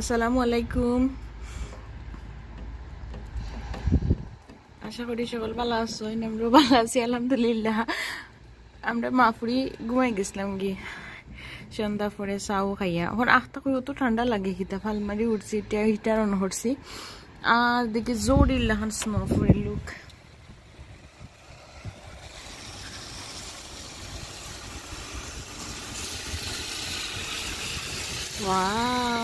আসসালামু আলাইকুম আশা করি সকল ভালো আছো আমরাও ভালো আছি আলহামদুলিল্লাহ আমরা মাফুরি ঘুমাই গেছিলাম গি সন্ধ্যা পরে চাও খাইয়া ওখানে আখটা করে অত ঠান্ডা লাগে হিতা ফাল মারি উঠছি হিটার অন করছি আর দেখি জোর ইল্লাহান স্নো ফরে লুক ওয়া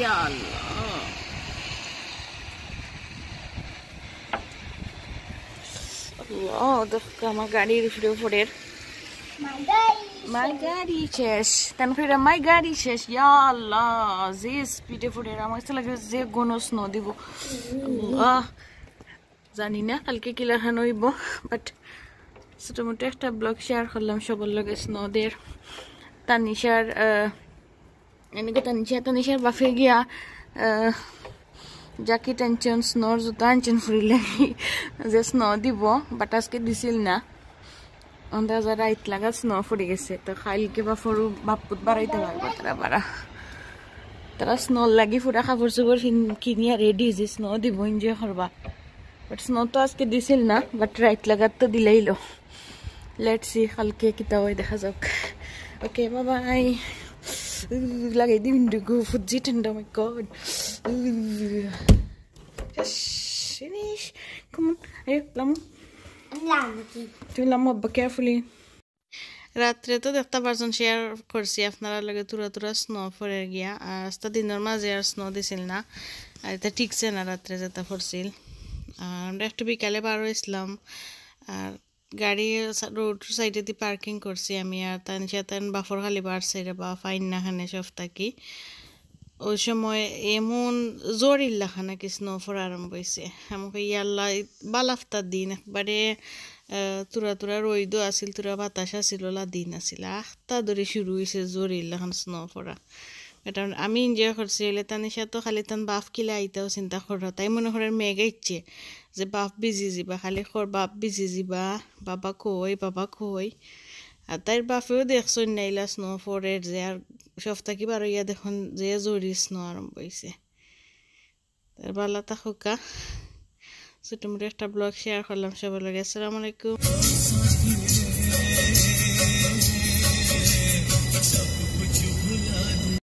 ইয়া আল্লাহ আল্লাহ দেখো মাই গাড়ি শেষ তানফিরা মাই গাড়ি শেষ ইয়া যে স্পিডে ফুটে আমার তো লাগে যে গণ স্নো দিব আল্লাহ জানি না কালকে কিলা খান হইব বাট ছোটো মোটো একটা ব্লগ শেয়ার করলাম সবার লগে স্নোদের তানিশার यानी कि त्यांची आता निशा वाफी घ्या ज्या की त्यांचे स्नोर जो त्यांचे फुरले की जे स्नो दिव बट असके दिसेल ना अंदा जरा इतलागा स्नो फुरी गेसे तर खाईल के बा फुरु बापूत बारा इथे बाय बतरा बारा तर स्नो लागी फुरा खाबर सुगर किनिया रेडी जे स्नो दिव इंजे करबा बट स्नो तो असके दिसेल ना बट राइट लगत तो दिलाइलो लेट्स सी हलके किता होय देखा जाऊ okay bye bye Like the indigo fidgeting. Oh my god. Just finish. Come on. Hey, Lamu. তুমি লাম্মা আব্বা কেয়ারফুলি রাত্রে তো দেখতে পারছেন শেয়ার করছি আপনারা লগে তুরা তুরা স্নো ফরে গিয়া আর রাস্তা দিনের মাঝে আর স্নো দিছিল না আর এটা ঠিকছে না রাত্রে যেতে ফরছিল আর আমরা একটু বিকালে বারো ইসলাম আর গাড়ি রোড সাইডে দিয়ে পার্কিং করছি আমি আর তান সেতান বাফর খালি বার সাইডে বা ফাইন না খানে সব থাকি ওই সময় এমন জোর ইল্লাখানা কি স্নোফর আরম্ভ হয়েছে আমাকে ইয়াল্লা বালাফতার দিন একবারে তুরা তুরা রইদ আছিল তুরা বাতাস আছিল দিন আছিল আখতা ধরে শুরু হয়েছে জোর ইল্লাখান স্নো ফরা কারণ আমি এনজয় করছি হইলে তান তো খালি তান বাপ কিলে আইতাও চিন্তা কর তাই মনে করেন মেঘ ইচ্ছে যে বাপ বিজি যাবা খালি খর বাপ বিজি যাবা বাবা কই বাবা কই আর তাই বাপেও দেখছই নাইলা স্নো ফরের যে আর সপ্তাহ কি বার ইয়া দেখুন যে জড়ি স্নো আরম্ভ হয়েছে তার বালা তা হোকা ছোটো মোটো একটা ব্লগ শেয়ার করলাম সবাই লাগে আসসালামু আলাইকুম